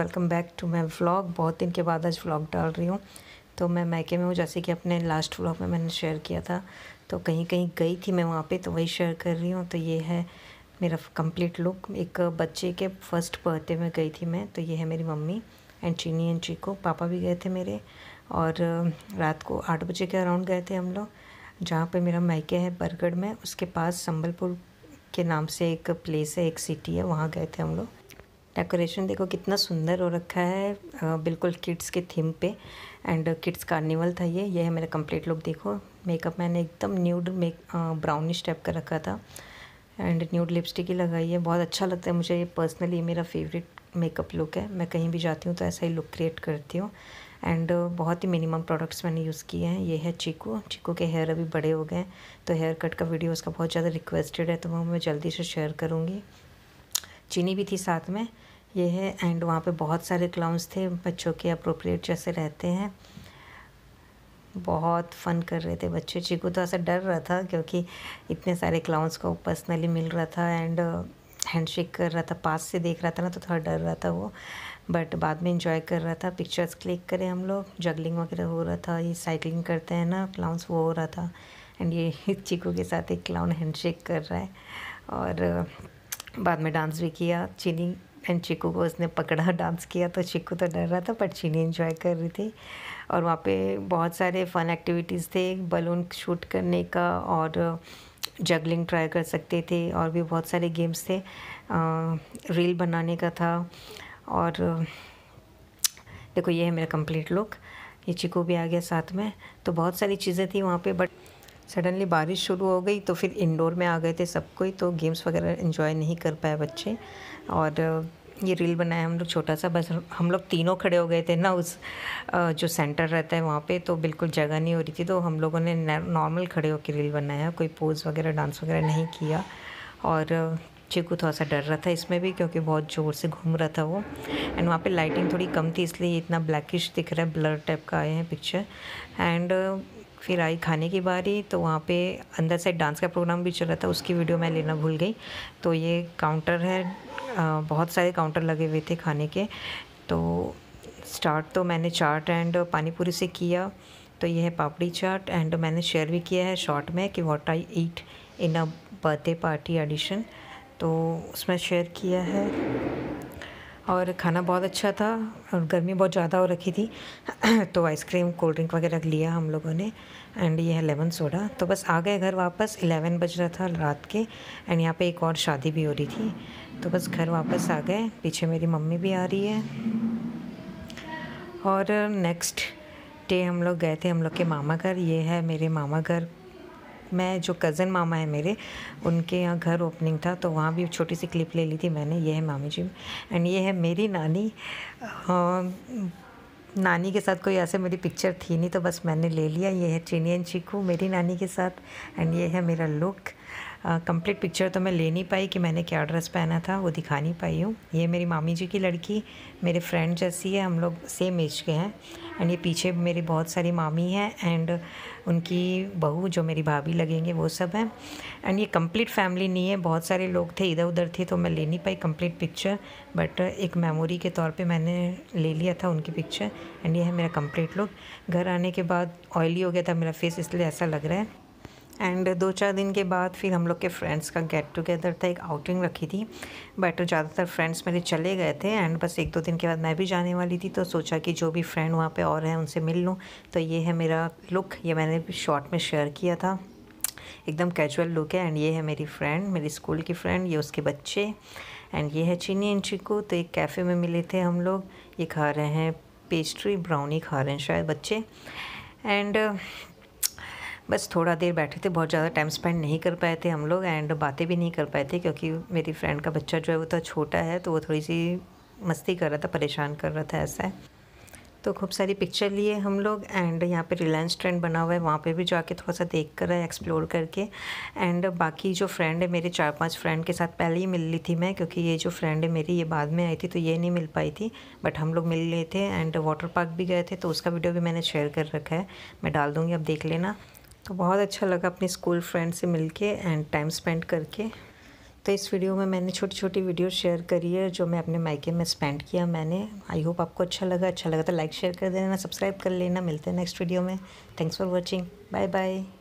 welcome back to my vlog बहुत दिन के बाद आज व्लॉग डाल रही हूँ तो मैं मैके में हूँ जैसे कि अपने लास्ट व्लॉग में मैंने शेयर किया था तो कहीं कहीं गई थी मैं वहाँ पे तो वही शेयर कर रही हूँ तो ये है मेरा कंप्लीट लुक एक बच्चे के फर्स्ट बर्थडे में गई थी मैं तो ये है मेरी mummy and Cheeni and Chiko papa भी गए थे मेरे और रात को आठ बजे के अराउंड गए थे हम लोग जहाँ पर मेरा मैके है बरगढ़ में उसके पास संबलपुर के नाम से एक प्लेस है एक सिटी है वहाँ गए थे हम लोग डेकोरेशन देखो कितना सुंदर हो रखा है आ, बिल्कुल किड्स के थीम पे एंड किड्स कार्निवल था ये ये है मेरा कंप्लीट लुक देखो मेकअप मैंने एकदम न्यूड मेक ब्राउनिश टाइप का रखा था एंड न्यूड लिपस्टिक ही लगाई है बहुत अच्छा लगता है मुझे ये पर्सनली मेरा फेवरेट मेकअप लुक है मैं कहीं भी जाती हूँ तो ऐसा ही लुक क्रिएट करती हूँ एंड बहुत ही मिनिमम प्रोडक्ट्स मैंने यूज़ किए हैं ये है चीकू चीकू के हेयर अभी बड़े हो गए तो हेयर कट का वीडियो उसका बहुत ज़्यादा रिक्वेस्टेड है तो वो मैं जल्दी से शेयर करूँगी चीनी भी थी साथ में ये है एंड वहाँ पे बहुत सारे क्लाउंस थे बच्चों के अप्रोप्रिएट जैसे रहते हैं बहुत फन कर रहे थे बच्चे चीकू तो ऐसा डर रहा था क्योंकि इतने सारे क्लाउंस को पर्सनली मिल रहा था एंड हैंडशेक uh, कर रहा था पास से देख रहा था ना तो थोड़ा डर रहा था वो बट बाद में इंजॉय कर रहा था पिक्चर्स क्लिक करे हम लोग जगलिंग वगैरह हो रहा था ये साइकिलिंग करते हैं ना क्लाउंस वो हो रहा था एंड ये चीकू के साथ एक क्लाउन हैंडशेक कर रहा है और बाद में डांस भी किया चीनी एंड चिकू को उसने पकड़ा डांस किया तो चिकू तो डर रहा था पर चीनी इन्जॉय कर रही थी और वहाँ पे बहुत सारे फन एक्टिविटीज़ थे बलून शूट करने का और जगलिंग uh, ट्राई कर सकते थे और भी बहुत सारे गेम्स थे आ, uh, रील बनाने का था और uh, देखो ये है मेरा कंप्लीट लुक ये चिकू भी आ गया साथ में तो बहुत सारी चीज़ें थी वहाँ पे बट सडनली बारिश शुरू हो गई तो फिर इंडोर में आ गए थे सब कोई तो गेम्स वगैरह इन्जॉय नहीं कर पाए बच्चे और ये रील बनाया हम लोग छोटा सा बस हम लोग तीनों खड़े हो गए थे ना उस जो सेंटर रहता है वहाँ पे तो बिल्कुल जगह नहीं हो रही थी तो हम लोगों ने नॉर्मल खड़े होकर रील बनाया कोई पोज़ वगैरह डांस वगैरह नहीं किया और चीकू थोड़ा सा डर रहा था इसमें भी क्योंकि बहुत ज़ोर से घूम रहा था वो एंड वहाँ पे लाइटिंग थोड़ी कम थी इसलिए इतना ब्लैकिश दिख रहा है ब्लर टाइप का आए हैं पिक्चर एंड फिर आई खाने की बारी तो वहाँ पे अंदर से डांस का प्रोग्राम भी चल रहा था उसकी वीडियो मैं लेना भूल गई तो ये काउंटर है आ, बहुत सारे काउंटर लगे हुए थे खाने के तो स्टार्ट तो मैंने चाट एंड पानीपुरी से किया तो ये है पापड़ी चाट एंड मैंने शेयर भी किया है शॉर्ट में कि what I eat in a birthday party edition तो उसमें शेयर किया है और खाना बहुत अच्छा था और गर्मी बहुत ज़्यादा हो रखी थी तो आइसक्रीम कोल्ड ड्रिंक वगैरह लिया हम लोगों ने एंड ये है लेमन सोडा तो बस आ गए घर वापस एलेवन बज रहा था रात के एंड यहाँ पे एक और शादी भी हो रही थी तो बस घर वापस आ गए पीछे मेरी मम्मी भी आ रही है और नेक्स्ट डे हम लोग गए थे हम लोग के मामा घर ये है मेरे मामा घर मैं जो कज़न मामा है मेरे उनके यहाँ घर ओपनिंग था तो वहाँ भी छोटी सी क्लिप ले ली थी मैंने ये है मामी जी एंड ये है मेरी नानी हाँ, नानी के साथ कोई ऐसे मेरी पिक्चर थी नहीं तो बस मैंने ले लिया ये है चीनी एंड चीकू मेरी नानी के साथ एंड ये है मेरा लुक कंप्लीट पिक्चर तो मैं ले नहीं पाई कि मैंने क्या ड्रेस पहना था वो दिखा नहीं पाई हूँ ये मेरी मामी जी की लड़की मेरे फ्रेंड जैसी है हम लोग सेम एज के हैं एंड ये पीछे मेरी बहुत सारी मामी हैं एंड उनकी बहू जो मेरी भाभी लगेंगे वो सब हैं एंड ये कंप्लीट फैमिली नहीं है बहुत सारे लोग थे इधर उधर थे तो मैं ले नहीं पाई कंप्लीट पिक्चर बट एक मेमोरी के तौर पे मैंने ले लिया था उनकी पिक्चर एंड ये है मेरा कंप्लीट लुक घर आने के बाद ऑयली हो गया था मेरा फेस इसलिए ऐसा लग रहा है एंड दो चार दिन के बाद फिर हम लोग के फ्रेंड्स का गेट टुगेदर था एक आउटिंग रखी थी बट ज़्यादातर फ्रेंड्स मेरे चले गए थे एंड बस एक दो दिन के बाद मैं भी जाने वाली थी तो सोचा कि जो भी फ्रेंड वहाँ पे और हैं उनसे मिल लूँ तो ये है मेरा लुक ये मैंने शॉर्ट में शेयर किया था एकदम कैजुअल लुक है एंड ये है मेरी फ्रेंड मेरी स्कूल की फ्रेंड ये उसके बच्चे एंड ये है चीनी एंड चिकू तो एक कैफ़े में मिले थे हम लोग ये खा रहे हैं पेस्ट्री ब्राउनी खा रहे हैं शायद बच्चे एंड बस थोड़ा देर बैठे थे बहुत ज़्यादा टाइम स्पेंड नहीं कर पाए थे हम लोग एंड बातें भी नहीं कर पाए थे क्योंकि मेरी फ्रेंड का बच्चा जो है वो तो छोटा है तो वो थोड़ी सी मस्ती कर रहा था परेशान कर रहा था ऐसा है तो खूब सारी पिक्चर लिए हम लोग एंड यहाँ पे रिलायंस ट्रेंड बना हुआ है वहाँ पे भी जाके थोड़ा सा देख कर एक्सप्लोर करके एंड बाकी जो फ्रेंड है मेरे चार पांच फ्रेंड के साथ पहले ही मिल ली थी मैं क्योंकि ये जो फ्रेंड है मेरी ये बाद में आई थी तो ये नहीं मिल पाई थी बट हम लोग मिल लिए थे एंड वाटर पार्क भी गए थे तो उसका वीडियो भी मैंने शेयर कर रखा है मैं डाल दूँगी अब देख लेना तो बहुत अच्छा लगा अपने स्कूल फ्रेंड से मिलके एंड टाइम स्पेंड करके तो इस वीडियो में मैंने छोटी छोटी वीडियो शेयर करी है जो मैं अपने मायके में स्पेंड किया मैंने आई होप आपको अच्छा लगा अच्छा लगा तो लाइक शेयर कर देना सब्सक्राइब कर लेना मिलते हैं नेक्स्ट वीडियो में thanks for watching bye bye